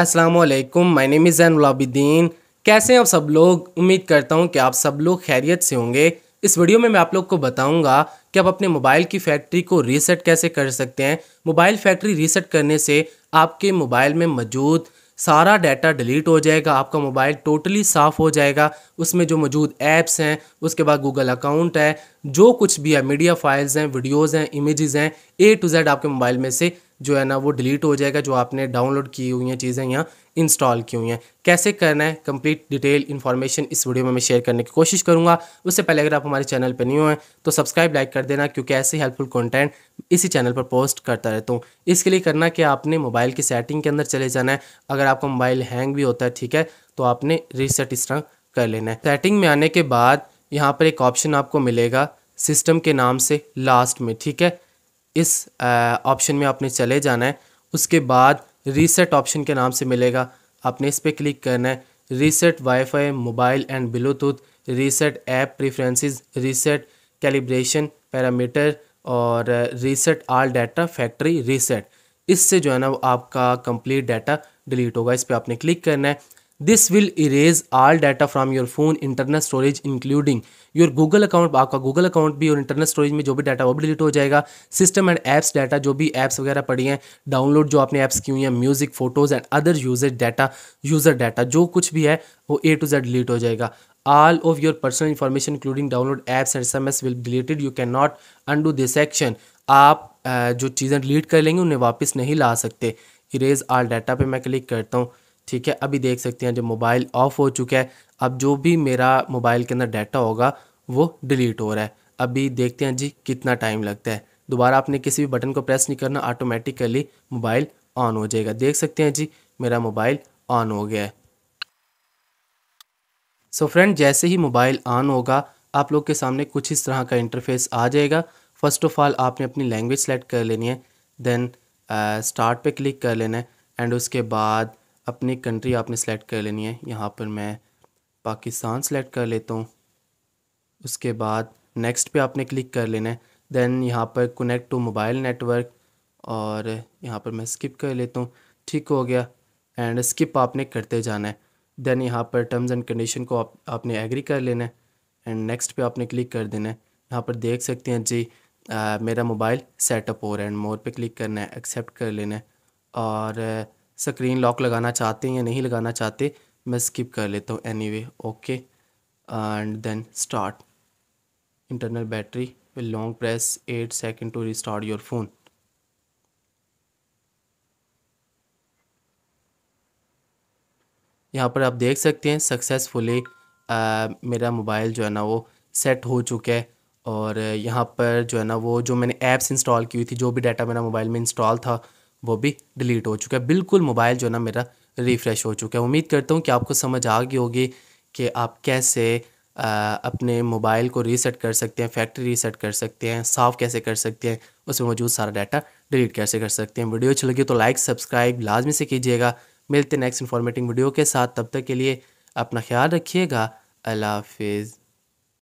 Aslam my name is एन कैसे हैं आप सब लोग उम्मीद करता हूँ कि आप सब लोग खैरियत से होंगे इस वीडियो में मैं आप लोग को बताऊंगा कि आप अपने मोबाइल की फैक्ट्री को रीसेट कैसे कर सकते हैं मोबाइल फैक्ट्री रीसेट करने से आपके मोबाइल में मौजूद सारा डाटा डिलीट हो जाएगा आपका मोबाइल टोटली साफ़ हो जाएगा उसमें जो मौजूद ऐप्स हैं उसके बाद गूगल अकाउंट है जो कुछ भी है मीडिया फाइल्स हैं वीडियोज़ हैं इमेजेस हैं ए टू जेड आपके मोबाइल में से जो है ना वो डिलीट हो जाएगा जो आपने डाउनलोड की हुई हैं चीज़ें यहाँ इंस्टॉल की हुई हैं कैसे करना है कंप्लीट डिटेल इन्फॉर्मेशन इस वीडियो में मैं शेयर करने की कोशिश करूँगा उससे पहले अगर आप हमारे चैनल पर न्यू हैं तो सब्सक्राइब लाइक कर देना क्योंकि ऐसे हेल्पफुल कंटेंट इसी चैनल पर पोस्ट करता रहता हूँ इसके लिए करना कि आपने मोबाइल की सेटिंग के अंदर चले जाना है अगर आपका मोबाइल हैंग भी होता है ठीक है तो आपने रीसेट इस तरह कर लेना है सेटिंग में आने के बाद यहाँ पर एक ऑप्शन आपको मिलेगा सिस्टम के नाम से लास्ट में ठीक है इस ऑप्शन में आपने चले जाना है उसके बाद रीसेट ऑप्शन के नाम से मिलेगा आपने इस पर क्लिक करना है reset wifi mobile and Bluetooth reset app preferences reset calibration parameter और reset all data factory reset इससे जो है ना वो आपका कंप्लीट डाटा डिलीट होगा इस पर आपने क्लिक करना है this will erase all data from your phone internal storage including your Google account आपका गूगल अकाउंट भी और इंटरनल स्टोरेज में जो भी डाटा वो भी डिलीट हो जाएगा सिस्टम एंड एप्स डाटा जो भी एप्स वगैरह पड़ी हैं डाउनलोड जो आपने एप्स की हुई हैं music photos and other user data user data जो कुछ भी है वो ए टू जेड डिलीट हो जाएगा all of your personal information including download apps and sms will be deleted you cannot undo this action आप जो चीज़ें डिलीट कर लेंगे उन्हें वापस नहीं ला सकते इरेज आल डाटा पर मैं क्लिक करता हूँ ठीक है अभी देख सकते हैं जब मोबाइल ऑफ़ हो चुका है अब जो भी मेरा मोबाइल के अंदर डाटा होगा वो डिलीट हो रहा है अभी देखते हैं जी कितना टाइम लगता है दोबारा आपने किसी भी बटन को प्रेस नहीं करना ऑटोमेटिकली मोबाइल ऑन हो जाएगा देख सकते हैं जी मेरा मोबाइल ऑन हो गया है सो so फ्रेंड जैसे ही मोबाइल ऑन होगा आप लोग के सामने कुछ इस तरह का इंटरफेस आ जाएगा फर्स्ट ऑफ ऑल आपने अपनी लैंग्वेज सेलेक्ट कर लेनी है देन स्टार्ट uh, पे क्लिक कर लेना है एंड उसके बाद अपनी कंट्री आपने सेलेक्ट कर लेनी है यहाँ पर मैं पाकिस्तान सेलेक्ट कर लेता हूँ उसके बाद नेक्स्ट पे आपने क्लिक कर लेना है देन यहाँ पर कनेक्ट टू मोबाइल नेटवर्क और यहाँ पर मैं स्किप कर लेता हूँ ठीक हो गया एंड स्किप आपने करते जाना है दैन यहाँ पर टर्म्स एंड कंडीशन को आप आपने एग्री कर लेना है एंड नेक्स्ट पे आपने क्लिक कर देना है यहाँ पर देख सकते हैं जी आ, मेरा मोबाइल सेटअप हो रहा है एंड मोर पे क्लिक करना है एक्सेप्ट कर लेना है और स्क्रीन लॉक लगाना चाहते हैं या नहीं लगाना चाहते मैं स्किप कर लेता हूँ anyway okay and then start internal battery will long press eight second to restart your phone यहाँ पर आप देख सकते हैं सक्सेसफुली uh, मेरा मोबाइल जो है ना वो सेट हो चुका है और यहाँ पर जो है ना वो जो मैंने ऐप्स इंस्टॉल की हुई थी जो भी डाटा मेरा मोबाइल में इंस्टॉल था वो भी डिलीट हो चुका है बिल्कुल मोबाइल जो ना मेरा रिफ़्रेश हो चुका है उम्मीद करता हूँ कि आपको समझ आ गई होगी कि आप कैसे आ, अपने मोबाइल को रीसेट कर सकते हैं फैक्ट्री रीसेट कर सकते हैं साफ़ कैसे कर सकते हैं उसमें मौजूद सारा डाटा डिलीट कैसे कर सकते हैं वीडियो अच्छी लगी तो लाइक सब्सक्राइब लाजमी से कीजिएगा मिलते नेक्स्ट इन्फॉर्मेटिव वीडियो के साथ तब तक के लिए अपना ख्याल रखिएगा अल्लाह हाफिज़